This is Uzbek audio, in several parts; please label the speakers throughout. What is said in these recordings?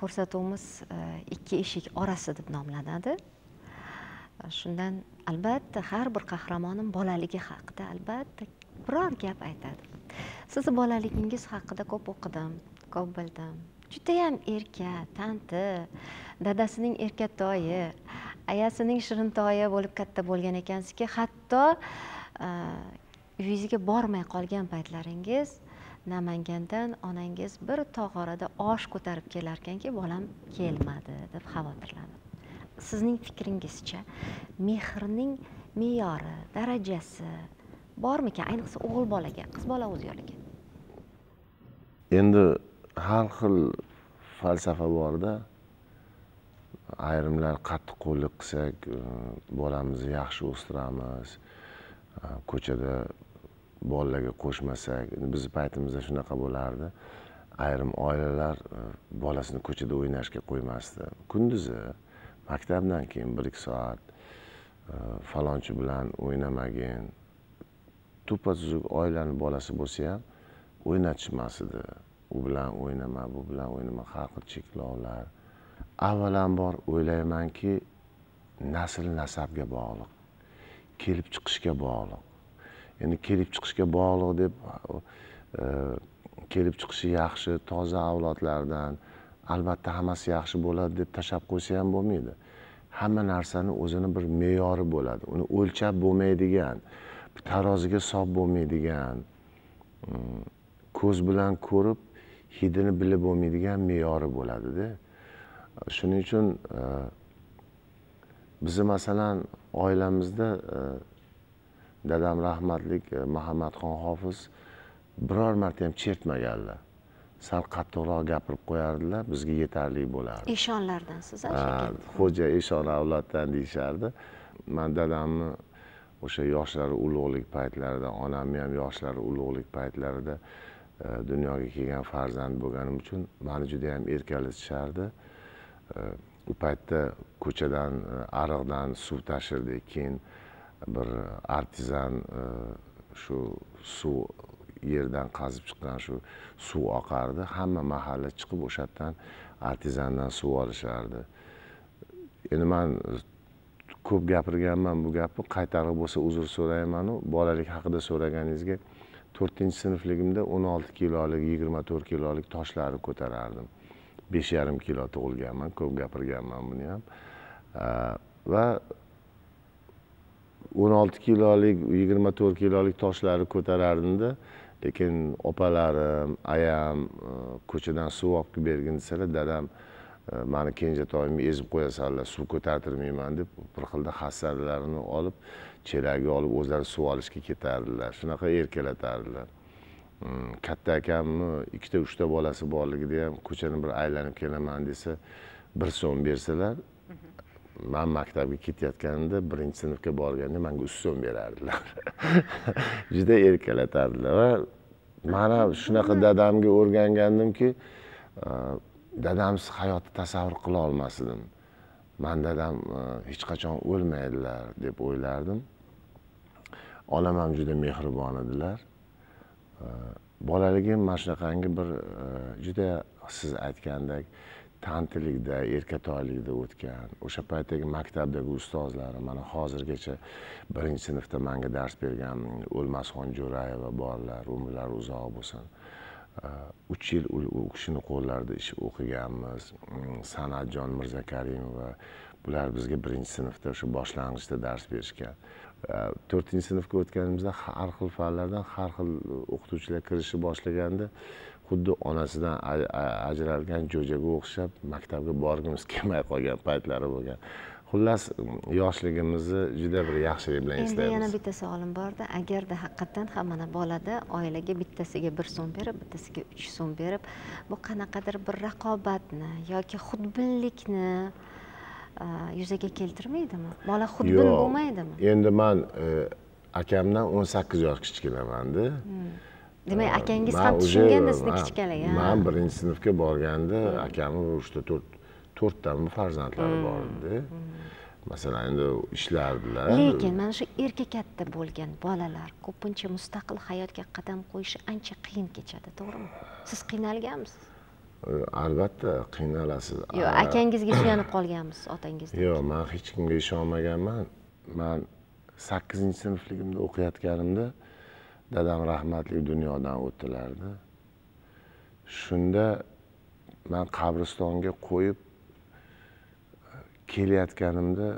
Speaker 1: ko'rsatuvimiz e, ikki eshik orasi deb nomlanadi e, shundan albatta har bir qahramonim bolaligi haqida albatta biror gap aytadi sizni bolaligingiz haqida ko'p o'qidim ko'p bildim judayam erka tanti dadasining erkatoyi ayasining shirintoyi bo'lib katta bo'lgan ekansizki hatto e, uyingizga bormay qolgan paytlaringiz namangandan onangiz bir tog'orada osh ko'tarib kelarkanki bolam kelmadi deb xavotirlandim sizning fikringizcha mehrning me'yori darajasi bormikan ayniqsa o'g'il bolaga qiz bola o'z yo'liga
Speaker 2: endi har xil falsafa borda ayrimlar qattiq qo'llik qilsak e, bolamizni yaxshi o'stiramiz e, ko'chada bolalarga qo'shmasak bizni paytimizda shunaqa bo'lardi ayrim oilalar e, bolasini ko'chada o'ynashga qo'ymasdi kunduzi maktabdan keyin bir ikki soat e, falonchi bilan o'ynamagin tuppa tuzuk oilani bolasi bo'lsa ham o'ynatishmasdi u bilan o'ynama bu bilan o'ynama har xil cheklovlar avvalambor o'ylaymanki nasl nasabga bog'liq kelib chiqishga bog'liq endi kelib chiqishga bog'liq deb e, kelib chiqishi yaxshi toza avlodlardan albatta hammasi yaxshi bo'ladi deb tashlab qo'ysa ham bo'lmaydi hamma narsani o'zini bir me'yori bo'ladi uni o'lchab bo'lmaydigan taroziga solib bo'lmaydigan mm, ko'z bilan ko'rib hidini bilib bo'lmaydigan me'yori bo'ladida shuning uchun e, bizni masalan oilamizda e, dadam rahmatlik e, muhammadxon hofiz biror marta ham chertmaganlar sal qattiqroq gapirib qo'yardilar bizga yetarli bo'lardi
Speaker 1: eshonlardansiz
Speaker 2: xo'ja eshon avloddan deyishardi man dadamni o'sha yoshlari ulug'lik paytlarida onamni ham yoshlari ulug'lik paytlarida e, dunyoga kelgan farzand bo'lganim uchun mani juda yam erkalatishardi e, u paytda ko'chadan ariqdan suv tashirdik keyin bir e, artizan e, shu suv yerdan qazib chiqqan shu suv oqardi hamma mahalla chiqib o'sha yerdan artizandan suv olishardi endi man e, ko'p gapirganman bu gapni qaytariq bo'lsa uzr so'raymanu bolalik haqida so'raganingizga to'rtinchi sinfligimda o'n olti kilolik yigirma to'rt kilolik toshlarni ko'tarardim besh yarim kilo tug'ilganman ko'p gapirganman buni ham va o'n olti kilolik yigirma to'rt kilolik toshlarni ko'tarardimda lekin opalarim ayam e, ko'chadan suv olib kelib bergin desalar dadam e, mani kenjatoyimni ezib qo'yasanlar suv ko'tartirmayman deb bir xilda hassalarini olib chelagi olib o'zlari suv olishga ketardilar shunaqa erkalatardilar mm, katta akamni ikkita uchta bolasi borligida ham ko'chani bir aylanib kelaman desa bir so'm bersalar man maktabga ketayotganimda birinchi sinfga borganda manga ustion berardilar juda erkalatardilar va mana shunaqa dadamga o'rgangandimki e, dadamsiz hayotni tasavvur qila olmas edim man dadam e, hech qachon o'lmaydilar deb o'ylardim onam ham juda mehribon edilar e, bolaligim mana shunaqangi bir juda siz aytgandek tantilikda erkatoylikda o'tgan o'sha paytdagi maktabdagi ustozlarim mana hozirgacha birinchi sinfda manga dars bergan o'lmasxon jo'rayeva borlar umrlari uzoq bo'lsin uch yil u kishini qo'llarida ish o'qiganmiz mm, san'atjon mirzakarimova bular bizga birinchi sinfda o'sha boshlang'ichda dars berishgan to'rtinchi sinfga o'tganimizda har xil fanlardan har xil o'qituvchilar kirishni boshlaganda xuddi onasidan ajralgan jo'jaga o'xshab maktabga borgimiz kelmay qolgan paytlari bo'lgan xullas yoshligimizni juda bir yaxshilik bilan eslaymiz endi yana
Speaker 1: bitta savolim borda agarda haqiqatdan ham mana bolada oilaga bittasiga bir so'm berib bittasiga uch so'm berib bu qanaqadir bir raqobatni yoki xudbinlikni yuzaga keltirmaydimi bola xudbin bo'lmaydimi endi
Speaker 2: man e, akamdan o'n sakkiz yosh kichkinamanda hmm.
Speaker 1: demak akangiz ham tushunganda sizni kichkalagan man
Speaker 2: birinchi sinfga borganda hmm. akamni uchta to'rt to'rttami farzandlari hmm. bor edi masalan endi ishlardilar lekin
Speaker 1: mana shu erka katta bo'lgan bolalar ko'pincha mustaqil hayotga qadam qo'yishi ancha qiyin kechadi to'g'rimi siz qiynalganmisiz
Speaker 2: albatta qiynalasiz yo'q akangizga suyanib
Speaker 1: qolganmiz otangiz
Speaker 2: yo'q man hech kimga ishonmaganman man sakkizinchi sinfligimda o'qiyotganimda dadam rahmatli dunyodan o'tdilarda shunda man qabristonga qo'yib kelayotganimda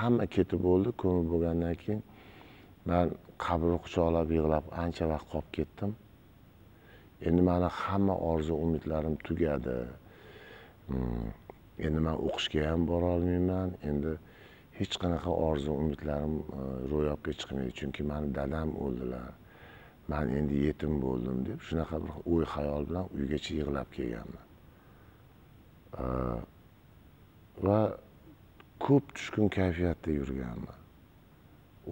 Speaker 2: hamma ketib bo'ldi ko'mib bo'lgandan keyin man qabrni quchoqlab yig'lab ancha vaqt qolib ketdim endi mani hamma orzu umidlarim tugadi mm, endi man o'qishga ham borolmayman endi hech qanaqa orzu umidlarim e, ro'yobga chiqmaydi chunki mani dadam o'ldilar man endi yetim bo'ldim deb shunaqa bir o'y xayol bilan uygacha yig'lab kelganman e, va ko'p tushkun kayfiyatda yurganman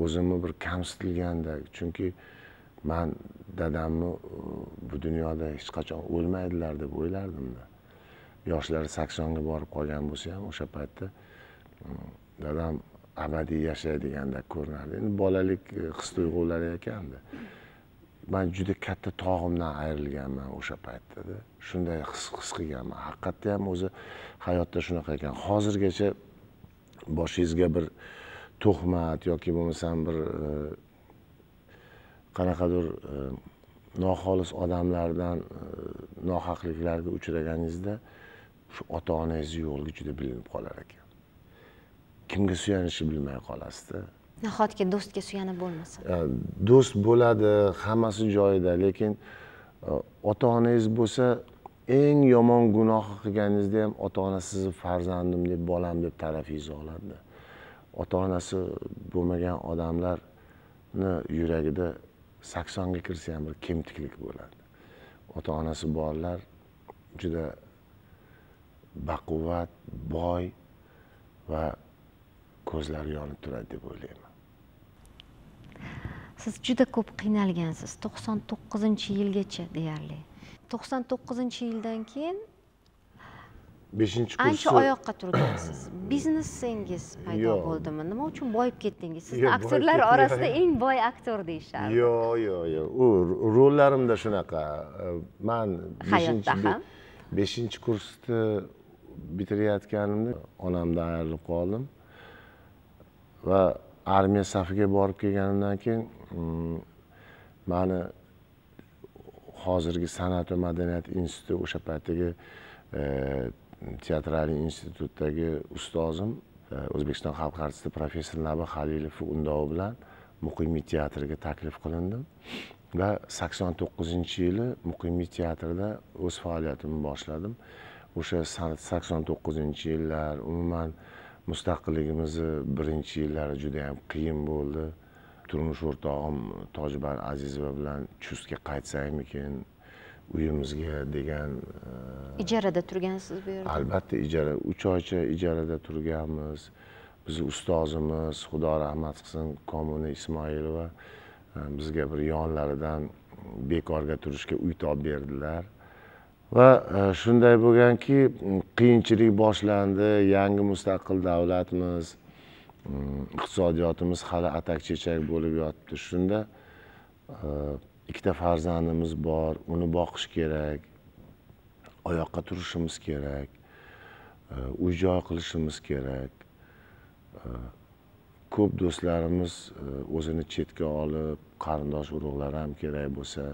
Speaker 2: o'zimni bir kamsitilgandek chunki man dadamni bu dunyoda hech qachon o'lmaydilar deb o'ylardimda yoshlari saksonga borib qolgan bo'lsa ham o'sha paytda dadam yaşaydı yanda ko'rinardi endi bolalik duyguları e, yakan ekanda Ben juda katta tog'imdan ayrilganman o'sha paytdada shunday his his qilganman haqiqatda ham o'zi hayotda shunaqa ekan hozirgacha boshingizga bir tuhmat yoki bo'lmasam bir e, qanaqadir e, noxolis odamlardan e, nohaqliklarga uchraganingizda shu ota onangizni yo'qligi juda bilinib qolar ekan kimga suyanishni bilmay qolasizda
Speaker 1: nahotki do'stga suyanib bo'lmasa
Speaker 2: do'st bo'ladi hammasi joyida lekin e, ota onangiz bo'lsa eng yomon gunoh qilganingizda ham ota ona sizni farzandim deb bolam deb tarafingizni oladida ota onasi bo'lmagan odamlarni yuragida saksonga kirsa ham bir kemtiklik bo'ladi ota onasi borlar juda baquvvat boy va ko'zlari yonib turadi deb o'ylayman
Speaker 1: siz juda ko'p qiynalgansiz to'qson to'qqizinchi yilgacha deyarli to'qson to'qqizinchi yildan keyin
Speaker 2: beshinchi kursi ancha oyoqqa
Speaker 1: turgansiz biznesingiz paydo bo'ldimi nima uchun boyib ketdingiz sizni aktyorlar orasida eng boy aktyor deyishardi
Speaker 2: yo'q yo'q yo'q u rollarimda shunaqa man hayotda ham beshinchi kursni bitirayotganimda onamdan ayrilib qoldim va armiya safiga borib kelganimdan keyin hmm, mani hozirgi san'at va madaniyat instituti o'sha paytdagi teatrali institutdagi ustozim e, o'zbekiston xalq artisti professor nabi halilov undovi bilan muqimiy teatriga taklif qilindim va sakson to'qqizinchi yili muqimiy teatrda o'z faoliyatimni boshladim o'sha sakson to'qqizinchi yillar umuman mustaqilligimizni birinchi yillari juda yam qiyin bo'ldi turmush o'rtog'im tojbar azizova bilan chustga qaytsamikin uyimizga degan
Speaker 1: ijarada turgansiz bu yerda
Speaker 2: albatta ijara uch oycha ijarada turganmiz bizni ustozimiz xudo rahmat qilsin komuna ismoilova e, bizga bir yonlaridan bekorga turishga uy topib berdilar va e, shunday bo'lganki qiyinchilik boshlandi yangi mustaqil davlatmiz mm, iqtisodiyotimiz hali atak chechak bo'lib yotibdi shunda e, ikkita farzandimiz bor uni boqish kerak oyoqqa turishimiz kerak e, uy joy qilishimiz kerak e, ko'p do'stlarimiz e, o'zini chetga olib qarindosh urug'lari ham kerak bo'lsa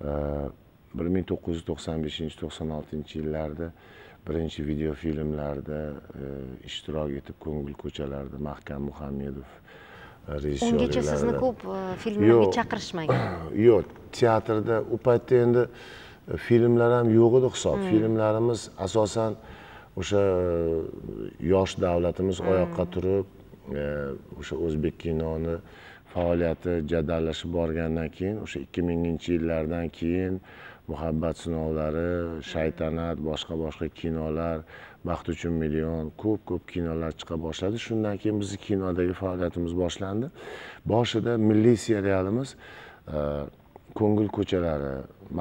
Speaker 2: bir ming to'qqiz yuz to'qson beshinchi to'qson oltinchi yillarda birinchi videofilmlarda ishtirok etib ko'ngil ko'chalarida mahkam muhammedov rejissyor ungacha sizni ko'p
Speaker 1: э, filmlarga chaqirishmagan
Speaker 2: yo'q teatrda u paytda endi e, filmlar ham yo'q edi hisob hmm. filmlarimiz asosan o'sha e, yosh davlatimiz hmm. oyoqqa turib e, o'sha o'zbek kinoni faoliyati jadallashib borgandan keyin o'sha 2000 yillardan keyin muhabbat sinovlari shaytanat boshqa boshqa kinolar baxt uchun million ko'p ko'p kinolar chiqa boshladi shundan keyin bizni kinodagi faoliyatimiz boshlandi boshida milliy serialimiz e, ko'ngil ko'chalari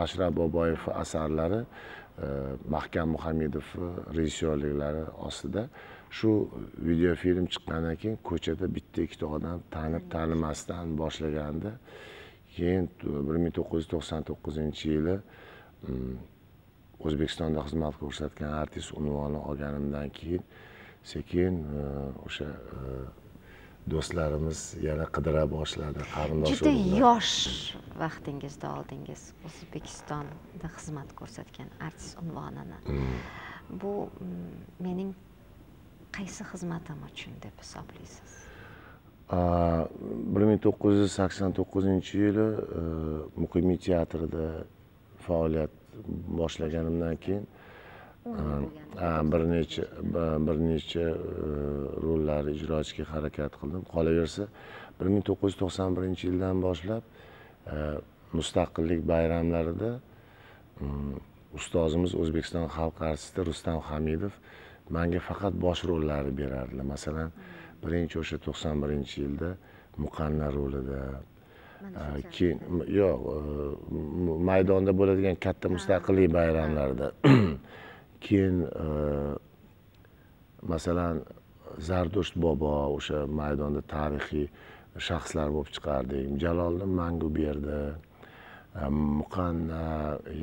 Speaker 2: mashrab boboyev asarlari e, mahkam muhamidovni rejissyorliklari ostida shu videofilm chiqqandan keyin ko'chada bitta ikkita odam tanib tanimasdan boshlagandi keyin bir ming to'qqiz yuz to'qson to'qqizinchi yili mm, o'zbekistonda xizmat ko'rsatgan artist unvonini olganimdan keyin sekin e, o'sha e, do'stlarimiz yana qidira boshladi qarindosh juda
Speaker 1: yosh vaqtingizda oldingiz o'zbekistonda xizmat ko'rsatgan artist unvonini mm. bu mm, mening qaysi xizmatim uchun deb hisoblaysiz
Speaker 2: bir ming to'qqiz yuz sakson to'qqizinchi yili e, muqimiy teatrida faoliyat boshlaganimdan keyin e, bir necha bir necha e, rollar ijro etishga harakat qildim qolaversa bir ming to'qqiz yuz to'qson birinchi yildan boshlab mustaqillik bayramlarida ustozimiz o'zbekiston xalq artisti rustam hamidov manga faqat bosh rollarni berardilar masalan -hmm. birinchi o'sha to'qson birinchi yilda muqanna rolida keyin yo'q maydonda bo'ladigan katta mustaqillik bayramlarida keyin masalan zardusht bobo o'sha maydonda tarixiy shaxslar bo'lib chiqardik jaloliddin manguberdi muqanna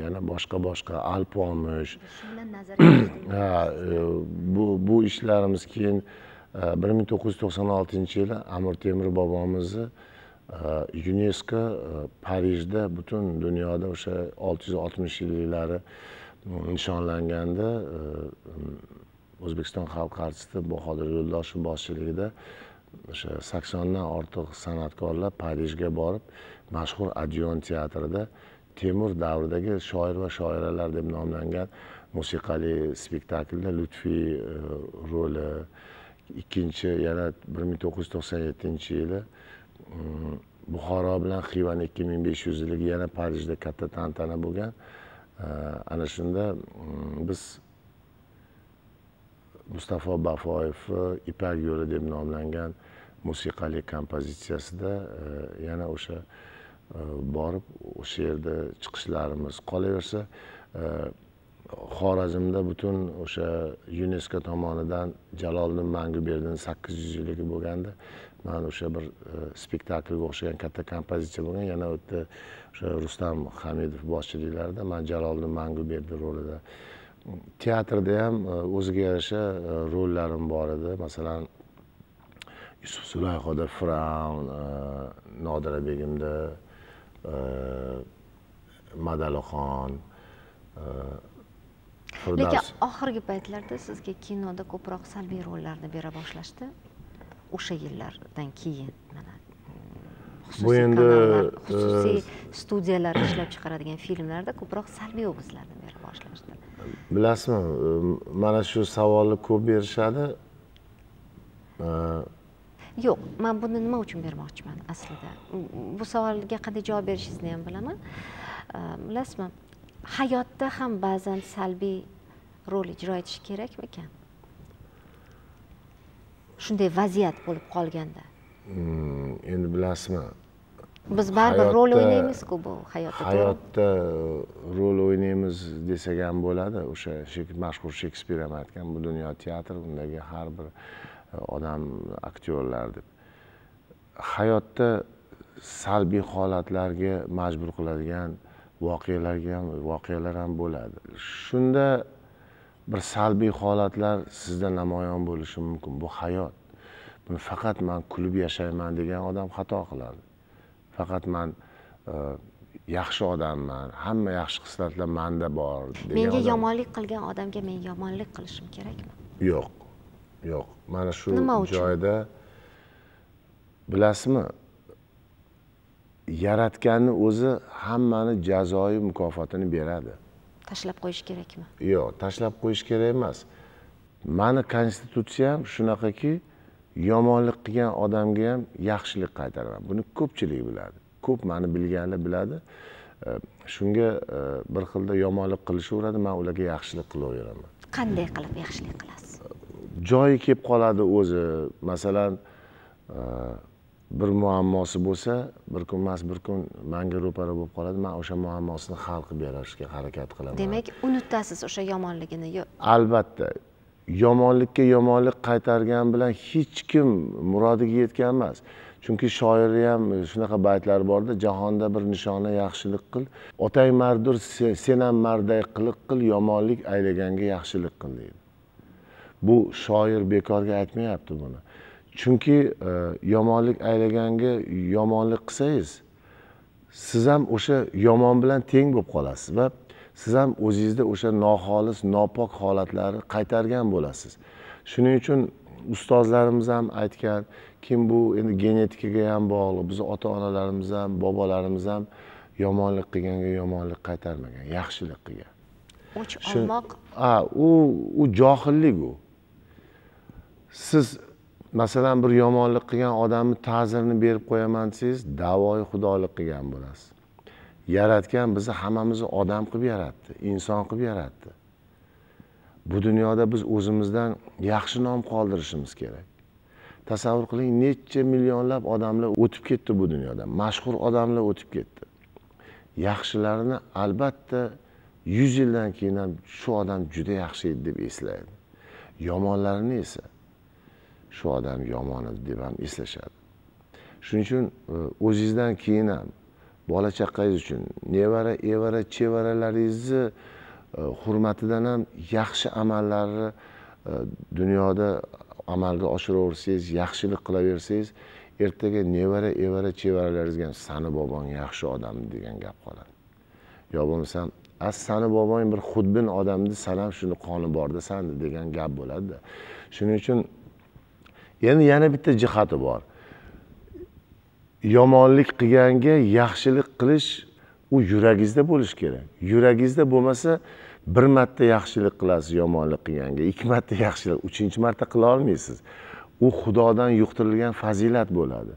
Speaker 2: yana boshqa boshqa alp olmish bu bu ishlarimiz keyin Э, bir ming to'qqiz yuz to'qson oltinchi yili amir temur bobomizni yunesko parijda butun dunyoda o'sha olti yuz oltmish yilliklari nishonlanganda э, o'zbekiston xalq artisti bahodir yo'ldoshev boshchiligida o'sha saksondan ortiq san'atkorlar parijga borib mashhur adyon teatrida temur davridagi shoir va shoiralar deb nomlangan musiqali spektaklda lutfiy e, roli ikkinchi yana bir ming to'qqiz yuz to'qson yettinchi yili mm, buxoro bilan xivani ikki ming besh yuz yilligi yana parijda katta tantana bo'lgan э, ana shunda mm, biz mustafo bafoyevni ipak yo'li deb nomlangan musiqali kompozitsiyasida э, yana o'sha э, borib o'sha yerda chiqishlarimiz qolaversa xorazmda butun o'sha yunesko tomonidan jaloliddin manguberdi sakkiz yuz yilligi bo'lganda man o'sha bir e, spektaklga o'xshagan katta kompozitsiya bo'lgan yana u yerda o'sha rustam hamidov boshchiliklarida man jaloliddin manguberdi rolida teatrda ham e, o'ziga yarasha e, rollarim bor edi masalan yusuf sulayhoda fraun nodira begimda madalixon lekin
Speaker 1: oxirgi paytlarda sizga kinoda ko'proq salbiy rollarni bera boshlashdi o'sha yillardan keyin mana
Speaker 2: bu endi e, xususiy
Speaker 1: studiyalar ishlab chiqaradigan filmlarda ko'proq salbiy obrazlarni
Speaker 2: bera boshlashdi bilasizmi e, mana shu savolni ko'p berishadi e,
Speaker 1: yo'q man buni nima uchun bermoqchiman aslida bu savolga qanday javob berishingizni ham bilaman bilasizmi hayotda ham ba'zan salbiy rol ijro etishi kerakmikan shunday vaziyat bo'lib qolganda
Speaker 2: hmm, endi bilasizmi biz baribir rol o'ynaymizku bu hayotda hayotda rol o'ynaymiz desak ham bo'ladi o'sha mashhur shekspir ham aytgan bu dunyo teatr undagi har bir e, odam aktyorlar deb hayotda salbiy holatlarga majbur qiladigan voqealarga ham voqealar ham bo'ladi shunda bir salbiy holatlar sizda namoyon bo'lishi mumkin bu hayot buni faqat man kulib yashayman degan odam xato qiladi faqat man e, yaxshi odamman hamma yaxshi xislatlar manda bor menga
Speaker 1: yomonlik qilgan odamga men yomonlik qilishim kerakmi
Speaker 2: yo'q yo'q mana shu joyda bilasizmi yaratganni o'zi hammani jazoyi mukofotini beradi
Speaker 1: tashlab qo'yish kerakmi
Speaker 2: yo'q tashlab qo'yish kerak emas mani konstitutsiyam shunaqaki yomonlik qilgan odamga ham yaxshilik qaytaraman buni ko'pchilik biladi ko'p mani bilganlar biladi e, shunga e, bir xilda yomonlik qilishaveradi man ularga yaxshilik qilaveraman
Speaker 1: qanday qilib yaxshilik qilasiz
Speaker 2: joyi kelib qoladi o'zi masalan e, bir muammosi bo'lsa bir kun emas bir kun manga ro'para bo'lib qoladi man o'sha muammosini hal qilib berishga harakat qilaman
Speaker 1: demak unutasiz o'sha yomonligini yo'q
Speaker 2: albatta yomonlikka yomonlik qaytargan bilan hech kim murodiga yetgan emas chunki shoirni ham shunaqa baytlari borda jahonda bir nishona yaxshilik qil otang mardur sen ham marday qiliq qil yomonlik aylaganga yaxshilik qil deydi bu shoir bekorga aytmayapti buni chunki e, yomonlik aylaganga yomonlik qilsangiz siz ham o'sha yomon bilan teng bo'lib qolasiz va siz ham o'zingizda o'sha noxolis nopok holatlarni qaytargan bo'lasiz shuning uchun ustozlarimiz ham aytgan kim bu endi genetikaga ham bog'liq bizni ota onalarimiz ham bobolarimiz ham yomonlik qilganga yomonlik qaytarmagan yaxshilik qilgan o'ch olmoq a u u johillik u siz masalan bir yomonlik qilgan odamni ta'zirini berib qo'yaman desangiz davoyi xudolik qilgan bo'lasiz yaratgan bizni hammamizni odam qilib yaratdi inson qilib yaratdi bu dunyoda biz o'zimizdan yaxshi nom qoldirishimiz kerak tasavvur qiling necha millionlab odamlar o'tib ketdi bu dunyodan mashhur odamlar o'tib ketdi yaxshilarini albatta yuz yildan keyin ham shu odam juda yaxshi edi deb eslaydi yomonlarini esa shu odam yomon edi deb ham eslashadi shuning uchun e, o'zingizdan keyin ham bola chaqangiz uchun nevara evara chevaralaringizni e, hurmatidan ham yaxshi amallarni e, dunyoda amalga oshiraversangiz yaxshilik qilaversangiz ertaga nevara evara chevaralaringizga ham sani bobong yaxshi odam degan gap qoladi yo bo'lmasam a sani bobong bir xudbin odamni san ham shuni qoni borda sani degan gap bo'ladida shuning uchun endi yana bitta jihati bor yomonlik qilganga yaxshilik qilish u yuragingizda bo'lishi kerak yuragingizda bo'lmasa bir marta yaxshilik qilasiz yomonlik qilganga ikki marta yaxshilik uchinchi marta qila olmaysiz u xudodan yuqtirilgan fazilat bo'ladi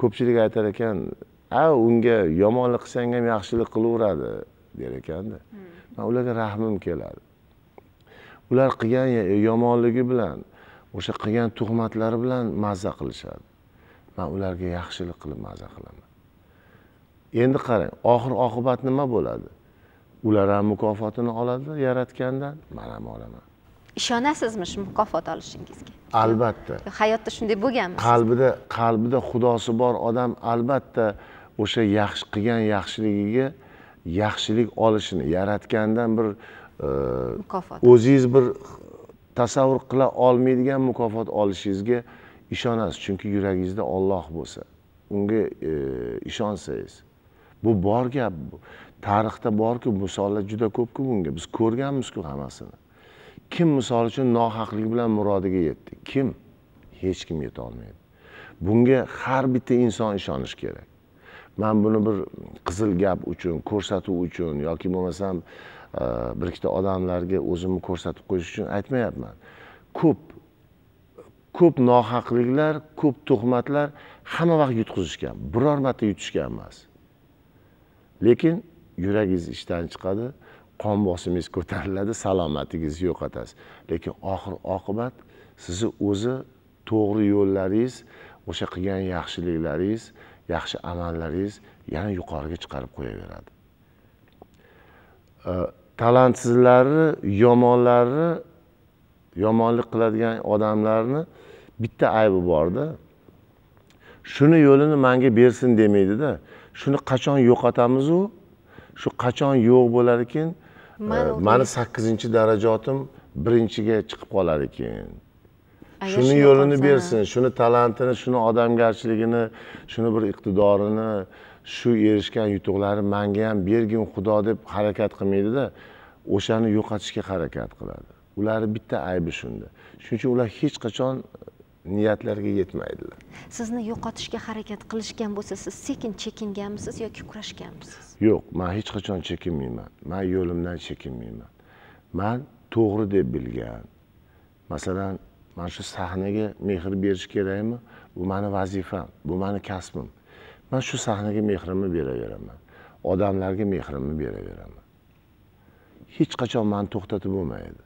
Speaker 2: ko'pchilik aytar ekan a unga yomonlik qilsang ham yaxshilik qilaveradi der ekanda man hmm. ularga rahmim keladi ular qilgan e, yomonligi bilan o'sha qilgan tuhmatlari bilan mazza qilishadi man ularga yaxshilik qilib mazza qilaman endi qarang oxir oqibat nima bo'ladi ular ham mukofotini oladi yaratgandan man ham olaman
Speaker 1: ishonasizmi shu mukofot olishingizga albatta hayotda shunday bo'lganmi
Speaker 2: qalbida qalbida xudosi bor odam albatta o'sha yaxshi qilgan yaxshiligiga yaxshilik olishini yaratgandan bir e, mukofot o'zingiz bir tasavvur qila olmaydigan mukofot olishingizga ishonasiz chunki yuragingizda olloh bo'lsa unga e, ishonsangiz bu bor gap bu tarixda borku misollar juda ko'pku bunga biz ko'rganmizku hammasini kim misol uchun nohaqlik bilan murodiga yetdi kim hech kim yetolmaydi bunga har bitta inson ishonishi kerak man buni bir qizil gap uchun ko'rsatuv uchun yoki bo'lmasam bir ikkita odamlarga o'zimni ko'rsatib qo'yish uchun aytmayapman ko'p ko'p nohaqliklar ko'p tuhmatlar hamma vaqt yutqizishgan biror marta yutishgan emas lekin yuragingiz ishdan chiqadi qon bosimingiz ko'tariladi salomatligingizni yo'qotasiz lekin oxir oqibat sizni o'zi to'g'ri yo'llaringiz o'sha qilgan yaxshiliklaringiz yaxshi amallaringiz yana yuqoriga chiqarib qo'yaveradi talantsizlarni yomonlarni yomonlik qiladigan odamlarni bitta aybi borda shuni yo'lini manga bersin demaydida shuni qachon yo'qotamizu shu qachon yo'q bo'lar ekan mani sakkizinchi darajotim birinchiga chiqib qolar ekan shuni yo'lini bersin shuni talantini shuni odamgarchiligini shuni bir iqtidorini shu erishgan yutuqlari manga ham bergin xudo deb harakat qilmaydida de. o'shani yo'qotishga harakat qiladi ularni bitta aybi shunda shuning uchun ular hech qachon e, niyatlariga yetmaydilar
Speaker 1: sizni yo'qotishga harakat qilishgan bo'lsa siz sekin chekinganmisiz yoki kurashganmisiz
Speaker 2: yo'q man hech qachon chekinmayman man yo'limdan chekinmayman man to'g'ri deb bilgan masalan mana shu sahnaga mehr berish kerakmi bu mani vazifam bu mani kasbim man shu sahnaga mehrimni beraveraman odamlarga mehrimni beraveraman hech qachon mani to'xtatib bo'lmaydi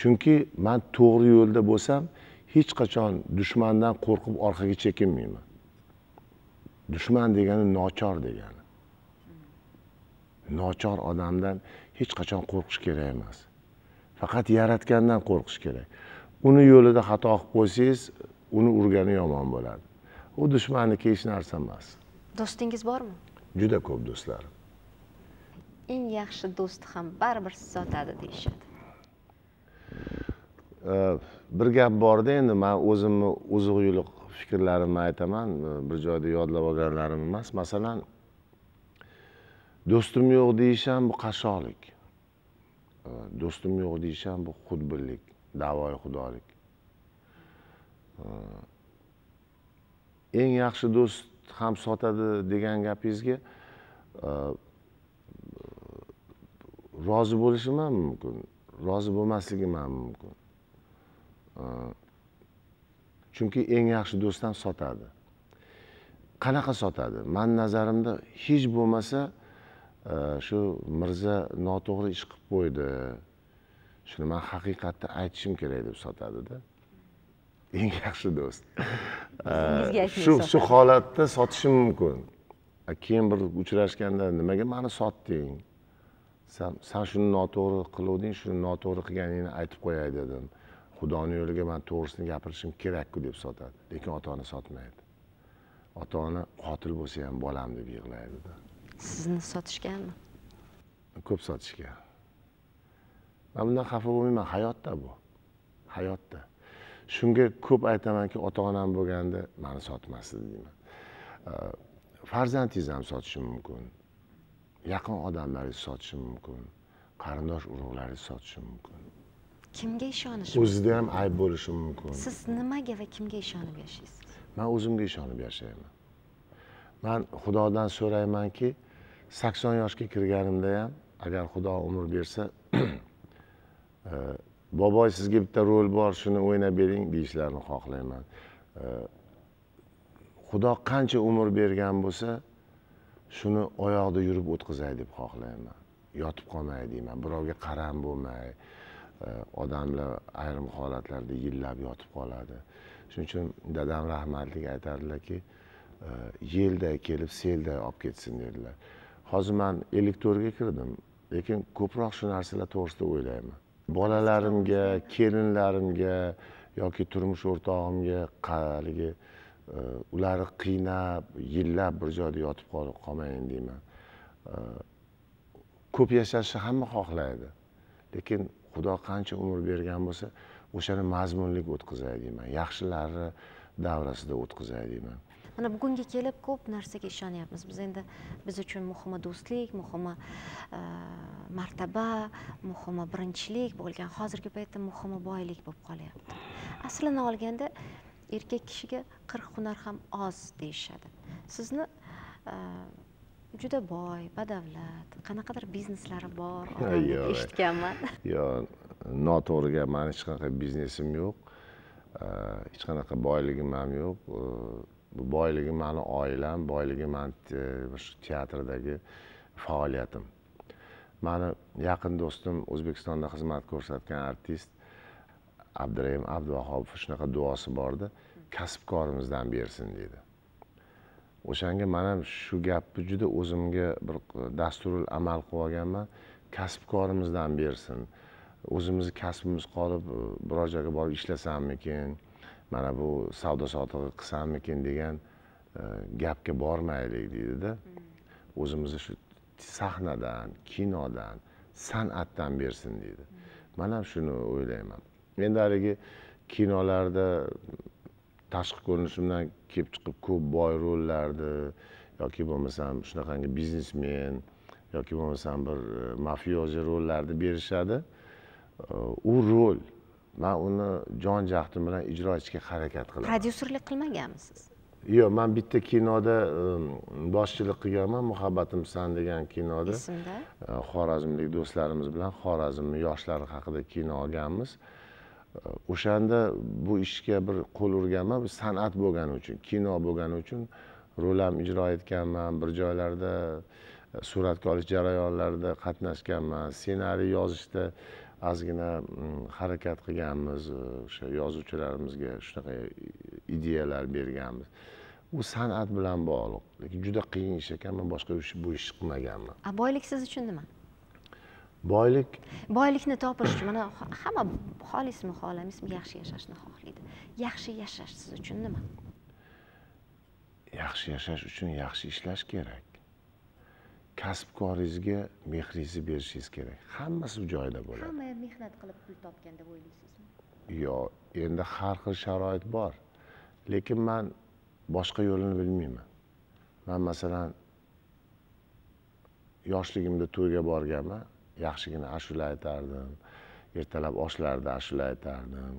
Speaker 2: chunki man to'g'ri yo'lda bo'lsam hech qachon dushmandan qo'rqib orqaga chekinmayman dushman degani nochor degani nochor odamdan hech qachon qo'rqish kerak emas faqat yaratgandan qo'rqish kerak uni yo'lida xato qilib qo'ysangiz uni urgani yomon bo'ladi u dushmanniki hech narsa emas
Speaker 1: do'stingiz bormi
Speaker 2: juda ko'p do'stlarim
Speaker 1: eng yaxshi do'st ham baribir sotadi deyishadi
Speaker 2: bir gap borda endi man o'zimni uzuq yuluq fikrlarimni aytaman bir joyda yodlab olganlarim emas masalan do'stim yo'q deyish ham bu qashshoqlik do'stim yo'q deyish ham bu xudbinlik davoyi xudolik eng yaxshi do'st ham sotadi degan gapingizga rozi bo'lishim ham mumkin rozi bo'lmasligim ham mumkin chunki eng yaxshi do'st ham sotadi qanaqa sotadi mani nazarimda hech bo'lmasa shu mirza noto'g'ri ish qilib qo'ydi shuni man haqiqatni aytishim kerak deb sotadida eng yaxshi do'st shu shu holatda sotishim mumkin keyin bir uchrashganda nimaga mani sotding san san shuni noto'g'ri qiluvding shuni noto'g'ri qilganingni aytib qo'yay dedim xudoni yo'liga man to'g'risini gapirishim kerakku deb sotadi lekin ota ona sotmaydi ota ona qotil bo'lsa ham bolam deb yig'laydida
Speaker 1: sizni sotishganmi
Speaker 2: ko'p sotishgan man bundan xafa bo'lmayman hayotda bu hayotda shunga ko'p aytamanki ota onam bo'lganda mani sotmasdi deyman farzandingiz ham sotishi mumkin yaqin odamlaringiz sotishi mumkin qarindosh urug'laringiz sotishi mumkin
Speaker 1: kimga ishonish o'zida
Speaker 2: ham ayb bo'lishi mumkin siz
Speaker 1: nimaga va kimga ishonib yashaysiz
Speaker 2: man o'zimga ishonib yashayman man xudodan so'raymanki sakson yoshga kirganimda ham agar xudo umr bersa e, boboy sizga bitta rol bor shuni o'ynab bering deyishlarini xohlayman e, xudo qancha umr bergan bo'lsa shuni oyoqda yurib o'tkazay deb xohlayman yotib qolmay deyman birovga qaram bo'lmay e, odamlar ayrim holatlarda yillab yotib qoladi shuning uchun dadam rahmatlik aytardilarki e, yelday kelib selday olib ketsin dedilar hozir man ellik to'rtga kirdim lekin ko'proq shu narsalar to'g'risida o'ylayman bolalarimga kelinlarimga yoki turmush o'rtog'imga haligi ular qiynab yillab bir joyda yotib qolmayin deyman ko'p yashashni hamma xohlaydi lekin xudo qancha umr bergan bo'lsa o'shani mazmunli o'tkazay deyman yaxshilarni davrasida o'tkazay deyman
Speaker 1: mana bugunga kelib ko'p narsaga ishonyapmiz biz endi biz uchun muhimi do'stlik muhimi e, martaba muhimi birinchilik bo'lgan hozirgi paytda muhimi boylik bo'lib qolyapti aslini olganda erkak kishiga qirq hunar ham oz deyishadi sizni e, juda boy badavlat qanaqadir bizneslari bor odam deb eshitganman
Speaker 2: yo'q noto'g'ri gap mani hech qanaqa biznesim yo'q e, hech qanaqa boyligim ham yo'q boyligim mani oilam boyligim mani shu teatrdagi faoliyatim mani yaqin do'stim o'zbekistonda xizmat ko'rsatgan artist abdurahim abduvahobov shunaqa duosi edi kasbkorimizdan bersin deydi o'shanga man ham shu gapni juda o'zimga bir dasturul amal qilib olganman kasbkorimizdan bersin o'zimizni kasbimiz qolib e, biror joyga borib ishlasammikin mana bu savdo sotiq qilsammikin degan e, gapga bormaylik deydida o'zimizni shu sahnadan kinodan san'atdan bersin deydi man ham shuni o'ylayman endi haligi kinolarda tashqi ko'rinishimdan kelib chiqib ko'p boy rollarni yoki bo'lmasam shunaqangi biznesmen yoki bo'lmasam bir e, mafiozi rollarni berishadi e, u rol man uni jon jahdim bilan ijro etishga harakat qilaman
Speaker 1: prodyuserlik qilmaganmisiz
Speaker 2: yo'q man bitta kinoda e, boshchilik qilganman muhabbatim san degan kinoda esimda xorazmlik do'stlarimiz bilan xorazmni yoshlari haqida kino olganmiz o'shanda bu ishga bir qo'l urganman san'at bo'lgani uchun kino bo'lgani uchun rol ham ijro etganman bir joylarda e, suratga olish jarayonlarida qatnashganman ssenariy yozishda ozgina mm, harakat qilganmiz e, o'sha yozuvchilarimizga shunaqa e, ideyalar berganmiz u san'at bilan bog'liq lekin juda qiyin ish ekan man boshqa bu ishni qilmaganman
Speaker 1: boylik siz uchun nima boylik boylikni topish mana hamma xohlaysizmi xohlamaysizmi yaxshi yashashni xohlaydi yaxshi yashash siz uchun nima
Speaker 2: yaxshi yashash uchun yaxshi ishlash kerak kasbkoringizga mehringizni berishingiz kerak hammasi joyida bo'ladi
Speaker 1: hamma mehnat qilib pul topgan deb o'ylaysizmi
Speaker 2: yo'q endi har xil sharoit bor lekin man boshqa yo'lini bilmayman man masalan yoshligimda to'yga borganman yaxshigina ashula aytardim ertalab oshlarda ashula aytardim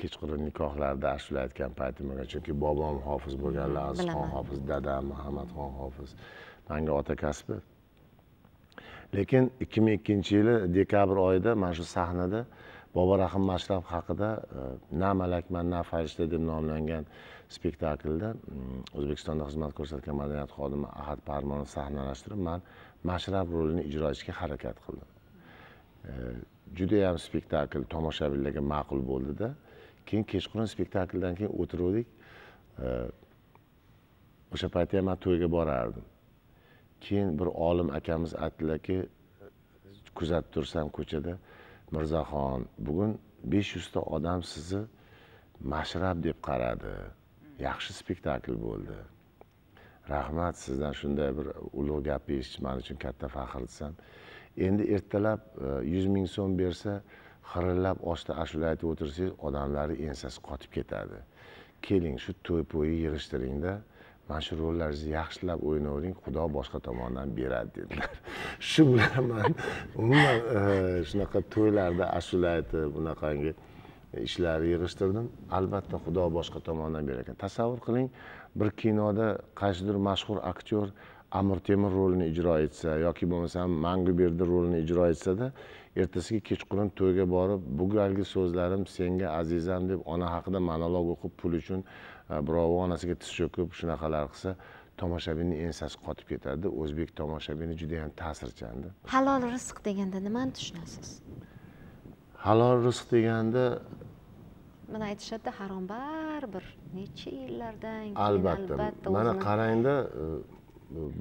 Speaker 2: kechqurun nikohlarda ashula aytgan paytim bo'lgan chunki bobom hofiz bo'lganlar hmm, azizxon hofiz dadam muhammadxon hofiz manga ota kasbi lekin ikki ming ikkinchi yili dekabr oyida mana shu sahnada bobo rahim mashrab haqida e, na malakman na farishta deb nomlangan spektaklda mm, o'zbekistonda xizmat ko'rsatgan madaniyat xodimi ahad parmonov sahnalashtirib man mashrab rolini ijro etishga harakat qildim e, judayam spektakl tomoshabinlarga ma'qul bo'ldida keyin kechqurun spektakldan keyin o'tiruvdik e, o'sha paytda ham man to'yga borardim keyin bir olim akamiz aytdilarki kuzatib tursam ko'chada mirzaxon bugun besh yuzta odam sizni mashrab deb qaradi yaxshi spektakl bo'ldi rahmat sizdan shunday bir ulug' gapni eshitish man uchun katta faxr desam endi ertalab e, yuz ming so'm bersa xirillab oshda ashula aytib o'tirsangiz odamlarni ensasi qotib ketadi keling shu to'y po'yi yig'ishtiringda mana shu rollaringizni yaxshilab o'ynavering xudo boshqa tomondan beradi dedilar shu bilan man umuman e, shunaqa to'ylarda ashula aytib bunaqangi ishlarni yig'ishtirdim albatta xudo boshqa tomondan berar ekan tasavvur qiling bir kinoda qaysidir mashhur aktyor amir temur rolini ijro etsa yoki bo'lmasam manguberdi rolini ijro etsada ertasiga kechqurun to'yga borib bu galgi so'zlarim senga azizam deb ona haqida monolog o'qib pul uchun e, birovni onasiga tiz cho'kib shunaqalar qilsa tomoshabinni ensasi qotib ketadida o'zbek tomoshabini judayam ta'sirchanda
Speaker 1: halol rizq deganda nimani tushunasiz
Speaker 2: halol rizq deganda
Speaker 1: mana aytishadida harom baribir necha yillardan keyin albatta mana qarangda
Speaker 2: e,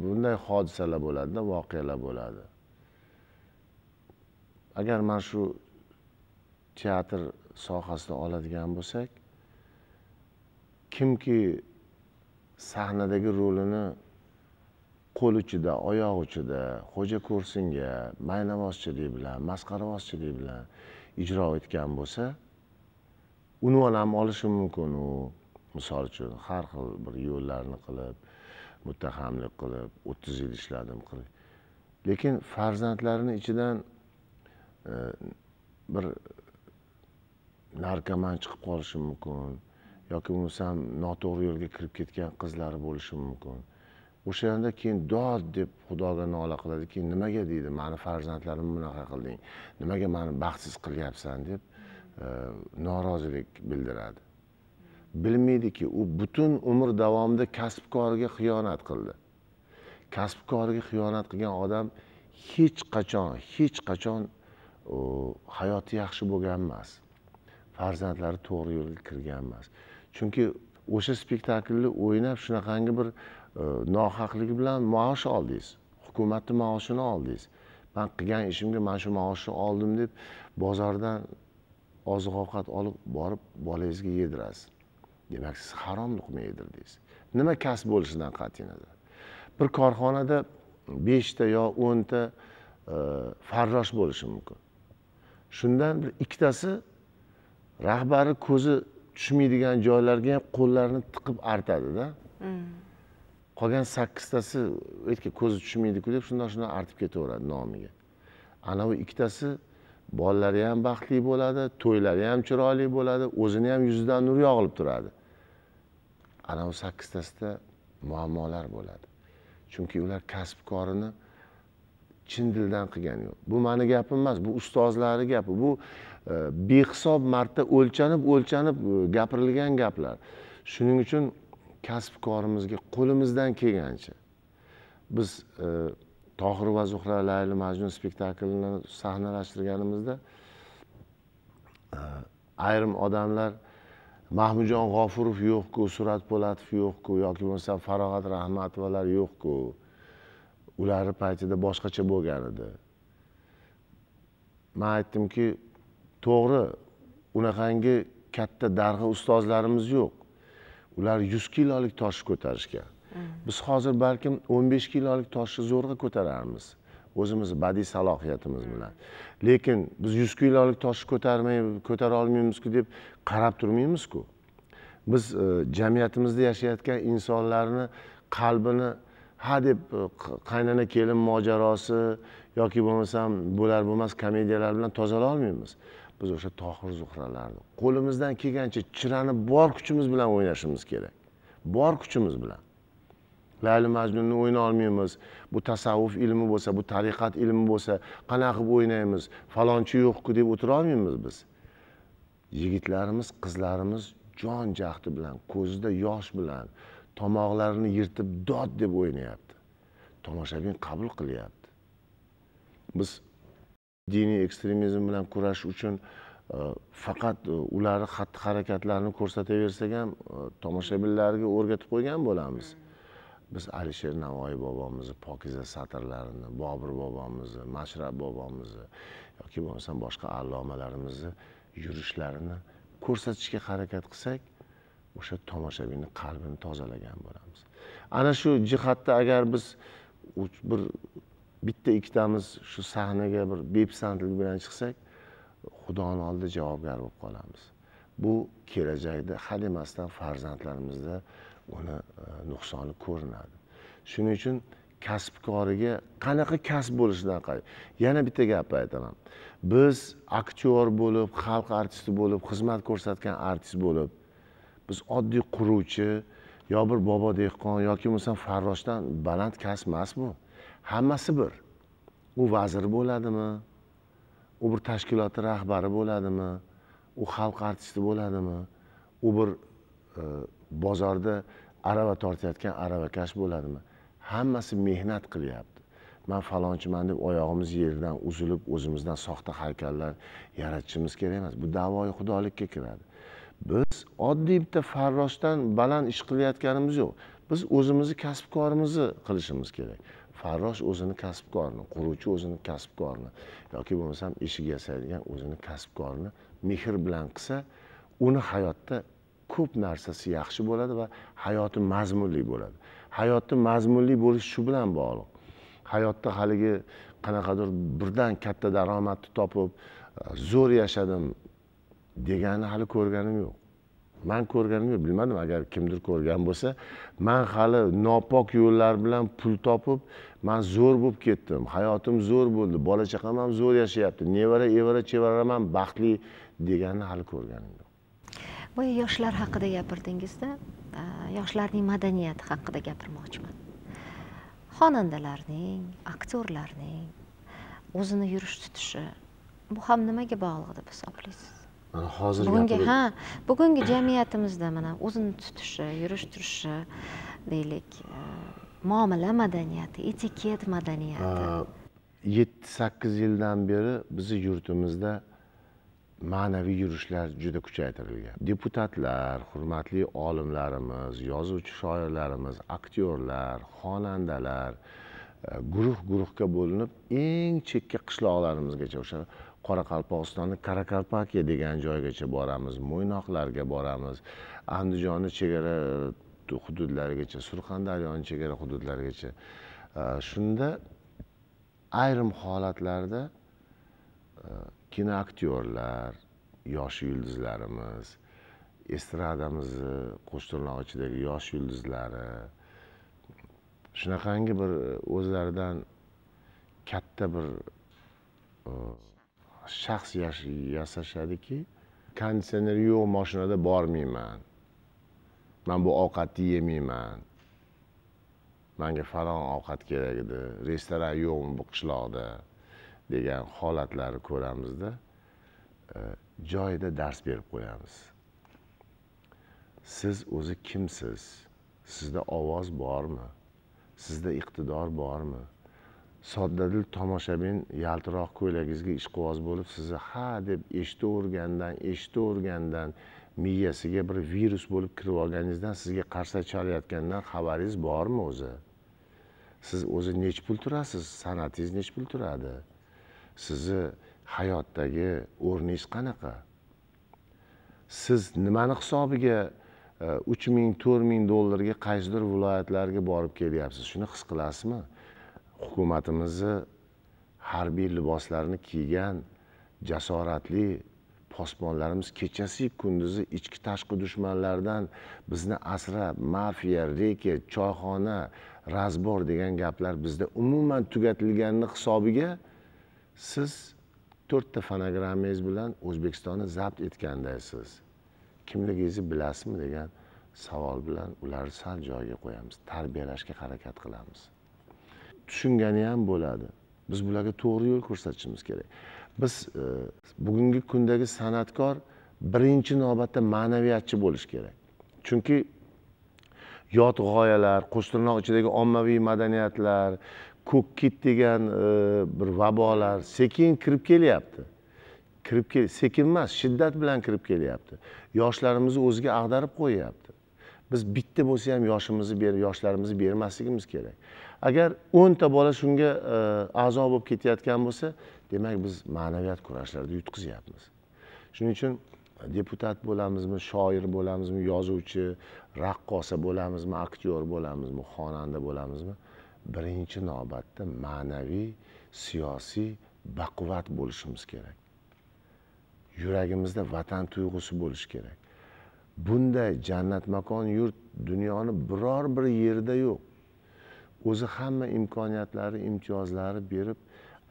Speaker 2: bunday hodisalar bo'ladida voqealar bo'ladi agar mana shu teatr sohasida oladigan bo'lsak kimki sahnadagi rolini qo'l uchida oyoq uchida xo'ja ko'rsinga maynavozchilik bilan masxaravozchilik bilan ijro etgan bo'lsa unvon ham olishi mumkin u misol uchun har xil bir yo'llarni qilib muttahamlik qilib o'ttiz yil ishladim qilib lekin farzandlarini ichidan e, bir narkoman chiqib qolishi mumkin yoki bo'lmasam noto'g'ri yo'lga kirib ketgan qizlari bo'lishi mumkin o'shanda keyin dod deb xudoga nola qiladi keyin nimaga deydi mani farzandlarimni bunaqa qilding nimaga mani baxtsiz qilyapsan deb e, norozilik bildiradi bilmaydiki u butun umr davomida kasbkoriga xiyonat qildi kasbkoriga xiyonat qilgan odam hech qachon hech qachon hayoti yaxshi bo'lgan emas farzandlari to'g'ri yo'lga kirgan emas chunki o'sha spektaklni o'ynab shunaqangi bir nohaqlik bilan maosh oldingiz hukumatni maoshini oldingiz man qilgan ishimga mana shu maoshni oldim deb bozordan oziq ovqat olib borib bolangizga yedirasiz demak siz harom luqma yedirdingiz nima kasb bo'lishidan qat'iy nazar bir korxonada beshta yo o'nta e, farrosh bo'lishi mumkin shundan bir ikkitasi rahbari ko'zi tushmaydigan joylarga ham qo'llarini tiqib artadida
Speaker 1: mm.
Speaker 2: qolgan sakkiztasi erkak ko'zi tushmaydiku deb shundan shundoq artib ketaveradi nomiga anavi ikkitasi bolalari ham baxtli bo'ladi to'ylari ham chiroyli bo'ladi o'zini ham yuzidan nur yog'ilib turadi anavi sakkiztasida muammolar bo'ladi chunki ular kasbkorini chin dildan qilgani yo'q bu mani gapim emas bu ustozlarni gapi bu e, behisob marta o'lchanib o'lchanib e, gapirilgan gaplar shuning uchun kasbkorimizga qo'limizdan kelgancha biz e, tohir va zuhra layli majnun spektaklini sahnalashtirganimizda e, ayrim odamlar mahmudjon g'ofurov yo'qku surat po'latov yo'qku yoki bo'lmasam farog'at rahmatovalar yo'qku ularni paytida boshqacha bo'lgan edi man aytdimki to'g'ri unaqangi katta darg'a ustozlarimiz yo'q ular 100 kilolik toshni ko'tarishgan biz hozir balkim 15 kilolik toshni zo'rg'a ko'tararmiz o'zimizni badiiy salohiyatimiz bilan lekin biz 100 kilolik toshni ko'tarmay ko'tara olmaymizku deb qarab turmaymizku biz e, jamiyatimizda yashayotgan insonlarni qalbini ha deb e, qaynona kelin mojarosi yoki bo'lmasam bo'lar bo'lmas komediyalar bilan tozala olmaymiz biz o'sha tohir zuhralarni qo'limizdan kelgancha chiranib bor kuchimiz bilan o'ynashimiz kerak bor kuchimiz bilan layli majnunni o'yna olmaymiz bu tasavvuf ilmi bo'lsa bu tariqat ilmi bo'lsa qanaqa qilib o'ynaymiz falonchi yo'qku deb o'tira olmaymiz biz yigitlarimiz qizlarimiz jon jahdi bilan ko'zida yosh bilan tomoqlarini yirtib dod deb o'ynayapti tomoshabin qabul qilyapti biz diniy ekstremizm bilan kurashish uchun e, faqat e, ularni xatti harakatlarini ko'rsataversak ham e, tomoshabinlarga o'rgatib qo'ygan bo'lamiz biz alisher navoiy bobomizni pokiza satrlarini bobur bobomizni mashrab bobomizni yoki bo'lmasam boshqa allomalarimizni yurishlarini ko'rsatishga harakat qilsak o'sha tomoshabinni qalbini tozalagan bo'lamiz ana shu jihatda agar biz bir bitta ikkitamiz shu sahnaga bir bepisandlik bilan chiqsak xudoni oldida javobgar bo'lib qolamiz bu kelajakda hademasdan farzandlarimizda uni e, nuqsoni ko'rinadi shuning uchun kasbkoriga qanaqa kasb bo'lishidan qaray yana bitta gapni aytaman biz aktyor bo'lib xalq artisti bo'lib xizmat ko'rsatgan artist bo'lib biz oddiy quruvchi yo bir bobo dehqon yoki bo'lmasam farroshdan baland kasb emas bu hammasi bir u vazir bo'ladimi u bir tashkilotni rahbari bo'ladimi u xalq artisti bo'ladimi u bir e, bozorda arava tortayotgan aravakash bo'ladimi hammasi mehnat qilyapti man falonchiman deb oyog'imiz yerdan uzilib o'zimizdan soxta haykallar yaratishimiz kerak emas bu davoyi xudolikka kiradi biz oddiy bitta farroshdan baland ish qilayotganimiz yo'q biz o'zimizni kasb korimizni qilishimiz kerak farrosh o'zini kasbkorini quruvchi o'zini kasbkorini yoki bo'lmasam eshik yasaydigan o'zini kasbkorini mehr bilan qilsa uni hayotda ko'p narsasi yaxshi bo'ladi va hayoti mazmunli bo'ladi hayotni mazmunli bo'lishi shu bilan bog'liq hayotda haligi qanaqadir birdan katta daromadni topib zo'r yashadim degani hali ko'rganim yo'q man ko'rganim yo'q bilmadim agar kimdir ko'rgan bo'lsa man hali nopok yo'llar bilan pul topib man zo'r bo'lib ketdim hayotim zo'r bo'ldi bola chaqam ham zo'r yashayapti nevara evara chevaram ham baxtli deganini hali ko'rganim yo'q
Speaker 1: boya yoshlar haqida gapirdingizda yoshlarning madaniyati haqida gapirmoqchiman xonandalarning aktyorlarning o'zini yurish tutishi bu ham nimaga bog'liq deb hisoblaysiz
Speaker 2: mana hozirgi bugungi ha
Speaker 1: bugungi jamiyatimizda mana o'zini tutishi yurish turishi deylik e, muomala madaniyati etiket madaniyati
Speaker 2: yetti sakkiz yildan beri bizni yurtimizda ma'naviy yurishlar juda kuchaytirilgan deputatlar hurmatli olimlarimiz yozuvchi shoirlarimiz aktyorlar xonandalar e, guruh guruhga bo'linib eng chekka qishloqlarimizgacha o'sha qoraqalpog'istonni karakalpakiya degan joygacha boramiz mo'ynoqlarga boramiz andijonni chegara hududlarigacha surxondaryoni chegara hududlarigacha shunda ayrim holatlarda e, kinoaktyorlar yosh yulduzlarimiz estradamizni qo'sh tirnoq ichidagi yosh yulduzlari shunaqangi bir e, o'zlaridan katta bir e, shaxs yasashadiki konditsioner yo'q moshinada bormayman man bu ovqatni yemayman manga falon ovqat kerak edi restoran yo'qmi bu qishloqda degan holatlarni ko'ramizda e, joyida dars berib qo'yamiz siz o'zi kimsiz sizda ovoz bormi sizda iqtidor bormi soddadil tomoshabin yaltiroq ko'ylagingizga ishqiboz bo'lib sizni ha deb eshitavergandan eshitavergandan miyasiga bir virus bo'lib kirib olganingizdan sizga qarsa chalayotgandan xabaringiz bormi o'zi siz o'zi nechi pul turasiz san'atingiz nechi pul turadi sizni hayotdagi o'rningiz qanaqa siz nimani hisobiga e, uch ming to'rt ming dollarga qaysidir viloyatlarga borib kelyapsiz shuni his qilasizmi hukumatimizni harbiy liboslarni kiygan jasoratli posbonlarimiz kechasi kunduzi ichki tashqi dushmanlardan bizni asrab mafiya reket choyxona razbor degan gaplar bizda umuman tugatilganini hisobiga siz to'rtta fonogrammangiz bilan o'zbekistonni zabt etgandaysiz kimligingizni bilasizmi degan savol bilan ularni sal joyiga qo'yamiz tarbiyalashga harakat qilamiz tushungani ham bo'ladi biz bularga to'g'ri yo'l ko'rsatishimiz kerak biz e, bugungi kundagi san'atkor birinchi navbatda ma'naviyatchi bo'lishi kerak chunki yot g'oyalar qo'shtirnoq ichidagi ommaviy madaniyatlar ko'k kit degan e, bir vabolar sekin kirib kelyapti kirib kel sekin emas shiddat bilan kirib kelyapti yoshlarimizni o'ziga ag'darib qo'yyapti biz bitta bo'lsa ham yoshimizni ber yoshlarimizni bermasligimiz kerak agar o'nta bola shunga e, a'zo bo'lib ketayotgan bo'lsa demak biz ma'naviyat kurashlarida yutqizyapmiz shuning uchun e, deputat bo'lamizmi shoir bo'lamizmi yozuvchi raqqosa bo'lamizmi aktyor bo'lamizmi xonanda bo'lamizmi birinchi navbatda ma'naviy siyosiy baquvvat bo'lishimiz kerak yuragimizda vatan tuyg'usi bo'lishi kerak bunday jannat makon yurt dunyoni biror bir yerida yo'q o'zi hamma imkoniyatlari imtiyozlari berib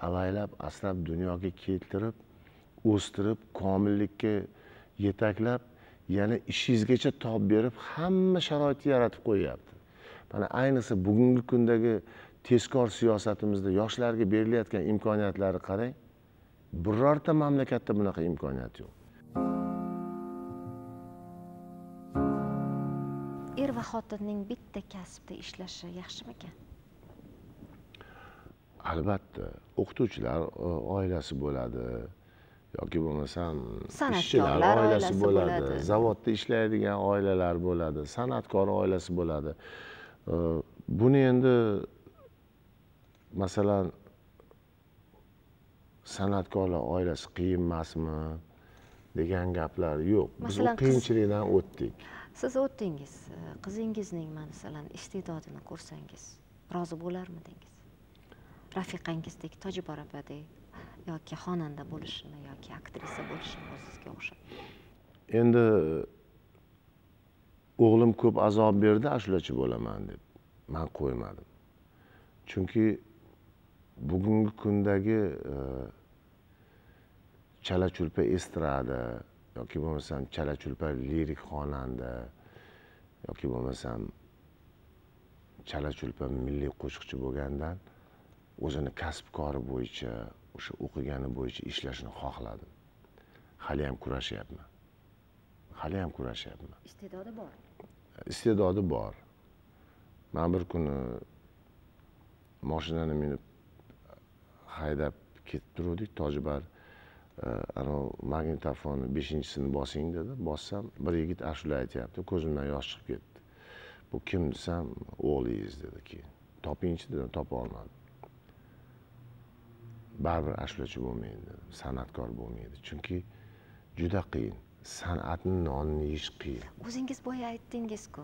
Speaker 2: avaylab asrab dunyoga keltirib o'stirib komillikka yetaklab yana ishingizgacha top berib hamma sharoitni yaratib qo'yyapti mana ayniqsa bugungi kundagi tezkor siyosatimizda yoshlarga berilayotgan imkoniyatlarni qarang birorta mamlakatda bunaqa imkoniyat yo'q
Speaker 1: er va xotinning bitta kasbda ishlashi yaxshimikan
Speaker 2: albatta o'qituvchilar oilasi bo'ladi yoki bo'lmasam ishchilar oilasi bo'ladi zavodda ishlaydigan oilalar bo'ladi san'atkor oilasi bo'ladi buni endi masalan san'atkorlar oilasi qiyin emasmi degan gaplar yo'q biz u qiyinchilikdan o'tdik
Speaker 1: siz o'tdingiz e, qizingizning masalan iste'dodini ko'rsangiz rozi bo'larmidingiz rafiqangizdek tojibor opadek yoki xonanda bo'lishini yoki aktrisa bo'lishini o'zizga o'xshab
Speaker 2: endi e, o'g'lim ko'p azob berdi ashulachi bo'laman deb man qo'ymadim chunki bugungi kundagi e, chala chulpa estrada yoki bo'lmasam chala chulpa lirik xonanda yoki bo'lmasam chala chulpa milliy qo'shiqchi bo'lgandan o'zini kasbkori bo'yicha o'sha o'qigani bo'yicha ishlashni xohladim haliyam kurashyapman haliyam kurashyapman
Speaker 1: iste'dodi bor
Speaker 2: iste'dodi bor man bir kuni mashinani minib haydab ketib turuvdik tojibari anavi magnitofonni beshinchisini bosing dedi bossam bir yigit ashula aytyapti ko'zimdan yosh chiqib ketdi bu kim desam o'g'lingiz dedi keyin topingchi dedim topolmadim baribir ashulachi bo'lmaydi dedim san'atkor bo'lmaydi chunki juda qiyin san'atni nonini yeyish qiyin
Speaker 1: o'zingiz boya aytdingizku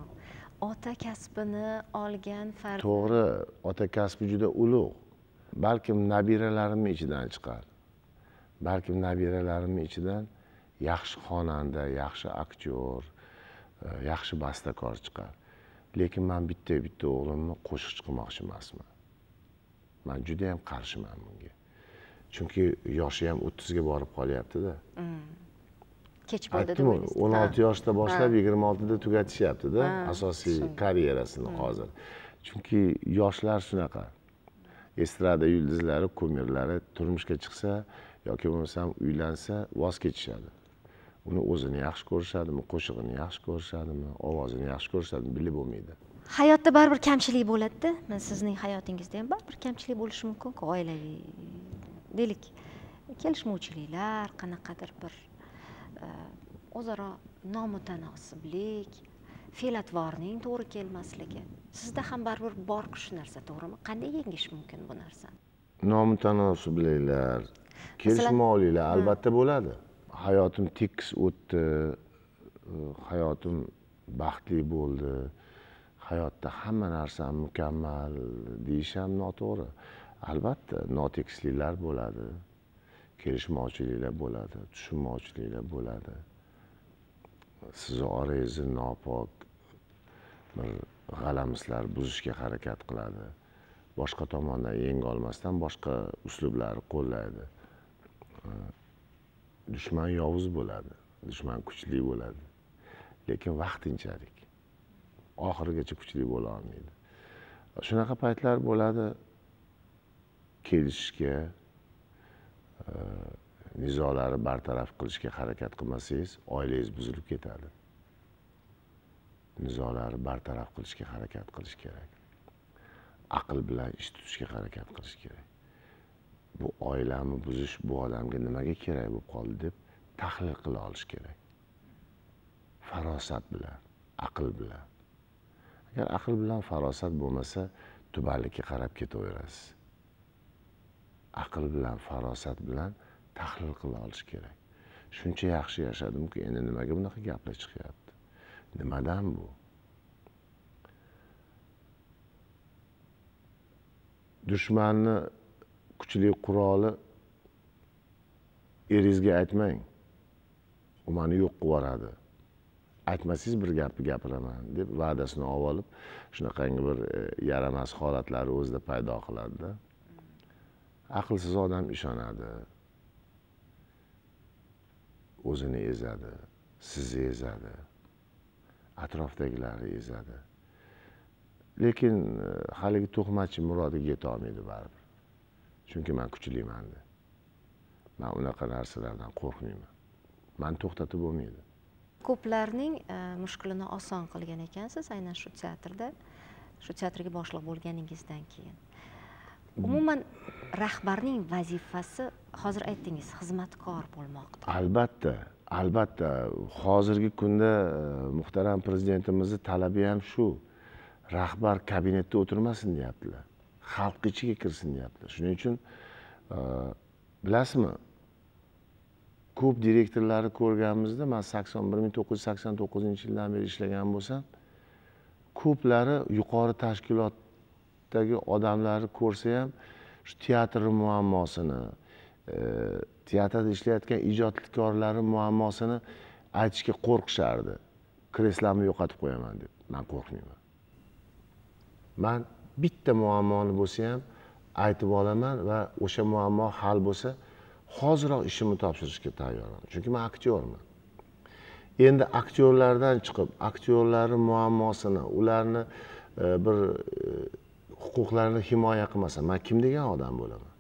Speaker 1: ota kasbini olgan farzand
Speaker 2: to'g'ri ota kasbi juda ulug' balkim nabiralarimni ichidan chiqar balkim nabiralarimni ichidan yaxshi xonanda yaxshi aktyor e, yaxshi bastakor chiqar lekin man bitta bitta o'g'limni qo'shiqchi qilmoqchi emasman man judayam qarshiman bunga chunki yoshi ham o'ttizga borib qolyaptida
Speaker 1: mm. kech bo'ldi aytdimu o'n olti
Speaker 2: yoshda boshlab yigirma oltida tugatishyaptida asosiy karyerasini mm. hozir chunki yoshlar shunaqa estrada yulduzlari kumirlari turmushga chiqsa yoki bo'lmasam uylansa voz kechishadi uni o'zini yaxshi ko'rishadimi qo'shig'ini yaxshi ko'rishadimi ovozini yaxshi ko'rishadimi bilib bo'lmaydi
Speaker 1: hayotda baribir kamchilik bo'ladida sizning hayotingizda ham baribir kamchilik bo'lishi mumkinku oilaviy deylik kelishmovchiliklar qanaqadir bir e, o'zaro nomutanosiblik fe'l atvorning to'g'ri kelmasligi sizda ham baribir bor shu narsa to'g'rimi qanday yengish mumkin bu narsani
Speaker 2: nomutanosibliklar kelishma albatta bo'ladi hayotim tekis o'tdi e, hayotim baxtli bo'ldi hayotda hamma narsa mukammal deyish ham noto'g'ri albatta notekisliklar bo'ladi kelishmovchiliklar bo'ladi tushunmovchiliklar bo'ladi sizni orangizni nopok bir g'alamislar buzishga harakat qiladi boshqa tomondan yenga boshqa uslublar qo'llaydi dushman yovuz bo'ladi dushman kuchli bo'ladi lekin vaqtinchalik oxirigacha kuchli bo'la olmaydi shunaqa paytlar bo'ladi kelishishga e, nizolarni bartaraf qilishga harakat qilmasangiz oilangiz buzilib ketadi nizolarni bartaraf qilishga harakat qilish kerak aql bilan ish tutishga harakat qilish kerak bu oilamni buzish bu odamga nimaga kerak bo'lib qoldi deb tahlil qila olish kerak farosat bilan aql bilan agar aql bilan farosat bo'lmasa tubanlikka qarab ketaverasiz aql bilan farosat bilan tahlil qila olish kerak shuncha yaxshi yashadimku endi nimaga bunaqa gaplar chiqyapti nimadan bu dushmanni kuchli quroli eringizga aytmang u mani yo'q qilib yuboradi aytmasangiz bir gapni gapiraman deb va'dasini olib olib shunaqangi bir e, yaramas holatlarni o'zida paydo qiladida aqlsiz odam ishonadi o'zini ezadi sizni ezadi atrofdagilarni ezadi lekin e, haligi to'qmachi murodiga yetolmaydi baribir chunki man kuchliman man unaqa narsalardan qo'rqmayman mani to'xtatib bo'lmaydi
Speaker 1: ko'plarning e, mushkulini oson qilgan ekansiz aynan shu teatrda shu teatrga boshliq bo'lganingizdan keyin umuman rahbarning vazifasi hozir aytdingiz xizmatkor bo'lmoqda
Speaker 2: albatta albatta hozirgi kunda e, muhtaram prezidentimizni talabi ham shu rahbar kabinetda o'tirmasin deyaptilar xalqni ichiga kirsin deyapti shuning uchun e, bilasizmi ko'p direktorlarni ko'rganmizda man sakson bir ming to'qqiz yuz sakson to'qqizinchi yildan beri ishlagan bo'lsam ko'plari yuqori tashkilotdagi odamlarni ko'rsa ham shu teatrni muammosini e, teatrda ishlayotgan ijodkorlarni muammosini aytishga qo'rqishardi kreslamni yo'qotib qo'yaman deb man qo'rqmayman man bitta muammoni bo'lsa ham aytib olaman va o'sha muammo hal bo'lsa hoziroq ishimni topshirishga tayyorman chunki man aktyorman endi aktyorlardan chiqib aktyorlarni muammosini ularni e, bir e, huquqlarini himoya qilmasam man kim degan odam bo'laman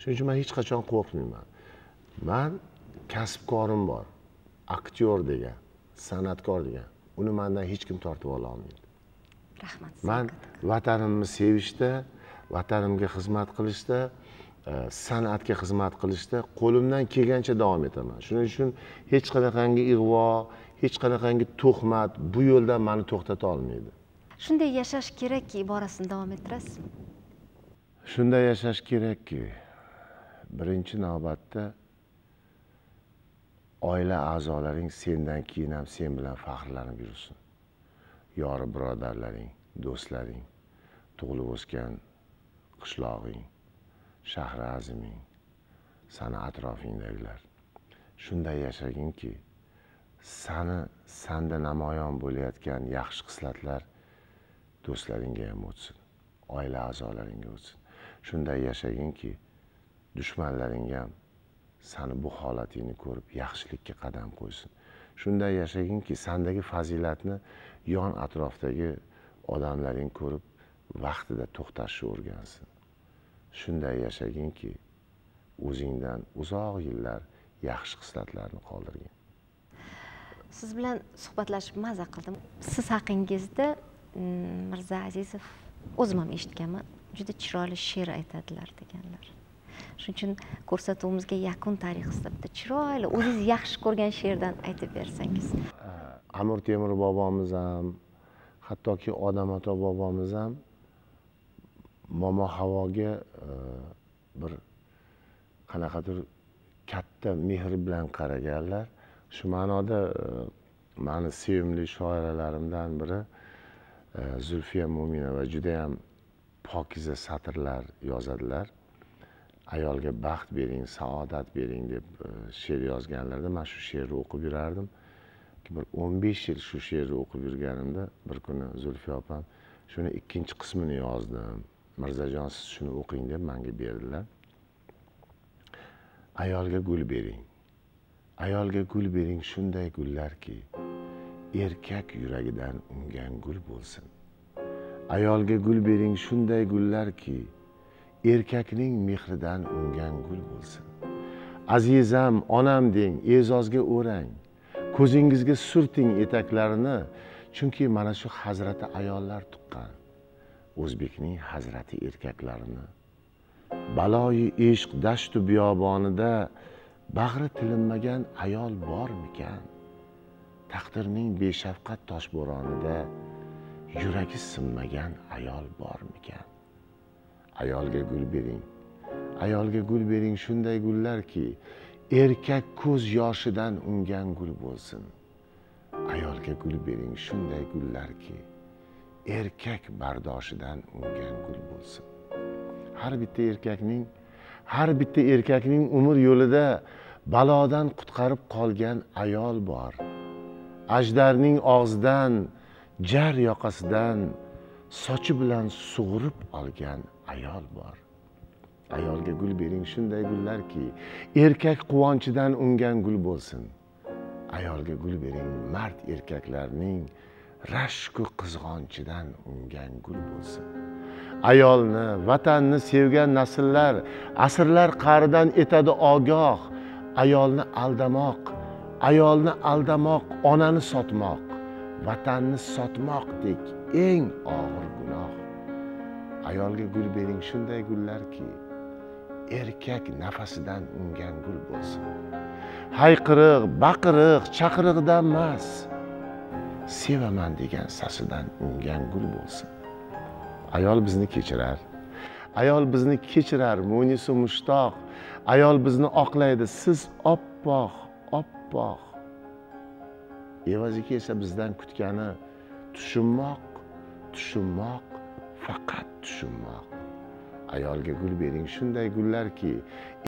Speaker 2: shuning uchun man hech qachon qo'rqmayman man kasbkorim bor aktyor degan san'atkor degan uni mandan hech kim tortib ololmaydi rahmat man vatanimni sevishda vatanimga xizmat qilishda e, san'atga xizmat qilishda qo'limdan kelgancha davom etaman shuning uchun hech qanaqangi ig'vo hech qanaqangi tuhmat bu yo'ldan mani to'xtata olmaydi
Speaker 1: shunday yashash kerakki iborasini davom ettirasizmi
Speaker 2: shunday yashash kerakki birinchi navbatda oila a'zolaring sendan keyin ham sen bilan faxrlanib yursin yori birodarlaring do'stlaring tug'ilib o'sgan qishlog'ing shahri aziming sani atrofingdagilar shunday yashaginki sani sanda namoyon bo'layotgan yaxshi xislatlar do'stlaringga ham o'tsin oila a'zolaringga o'tsin shunday yashaginki dushmanlaring ham sani bu holatingni ko'rib yaxshilikka qadam qo'ysin shunday yashaginki sandagi fazilatni yon atrofdagi odamlaring ko'rib vaqtida to'xtashni o'rgansin shunday yashaginki o'zingdan uzoq yillar yaxshi xislatlarni qoldirgin
Speaker 1: siz bilan suhbatlashib maza qildim siz haqingizda mm, mirza azizov o'zim ham eshitganman juda chiroyli she'r aytadilar deganlar shuning uchun ko'rsatuvimizga yakun tarix bitta chiroyli o'zingiz yaxshi ko'rgan she'rdan aytib bersangiz
Speaker 2: amir temur bobomiz ham hattoki odam ato bobomiz ham momo havoga e, bir qanaqadir katta mehr bilan qaraganlar shu ma'noda e, mani sevimli shoiralarimdan biri e, zulfiya mo'minova judayam pokiza satrlar yozadilar ayolga baxt bering saodat bering deb she'r yozganlarida man shu she'rni o'qib yurardim ikki bir o'n besh yil shu she'rni o'qib yurganimda bir kuni zulfiya opam shuni ikkinchi qismini yozdim mirzajon siz shuni o'qing deb manga berdilar ayolga gul bering ayolga gul bering shunday gullarki erkak yuragidan ungan gul bo'lsin ayolga gul bering shunday gullarki erkakning mehridan ungan gul bo'lsin azizam onam deng e'zozga o'rang ko'zingizga surting etaklarini chunki mana shu hazrati ayollar tuqqan o'zbekning hazrati erkaklarini baloyi ishq dashtu biyobonida bag'ri tilinmagan ayol bormikan taqdirning beshafqat toshbo'ronida yuragi sinmagan ayol bormikan ayolga gul bering ayolga gul bering shunday gullarki erkak ko'z yoshidan ungan gul bo'lsin ayolga gul bering shunday gullarki erkak bardoshidan ungan gul bo'lsin har bitta erkakning har bitta erkakning umr yo'lida balodan qutqarib qolgan ayol bor ajdarning og'zidan jar yoqasidan sochi bilan sug'urib olgan ayol bor ayolga gul bering shunday gullarki erkak quvonchidan ungan gul bo'lsin ayolga gul bering mard erkaklarning rashku qizg'onchidan ungan gul bo'lsin ayolni vatanni sevgan nasllar asrlar qa'ridan etadi ogoh ayolni aldamoq ayolni aldamoq onani sotmoq vatanni sotmoqdek eng og'ir gunoh ayolga gul bering shunday gullarki erkak nafasidan ungan gul bo'lsin hayqiriq baqiriq chaqiriqdan emas sevaman degan sasidan ungan gul bo'lsin ayol bizni kechirar ayol bizni kechirar munisi mushtoq ayol bizni oqlaydi siz oppoq oppoq evaziga esa bizdan kutgani tushunmoq tushunmoq faqat tushunmoq ayolga gul bering shunday gullarki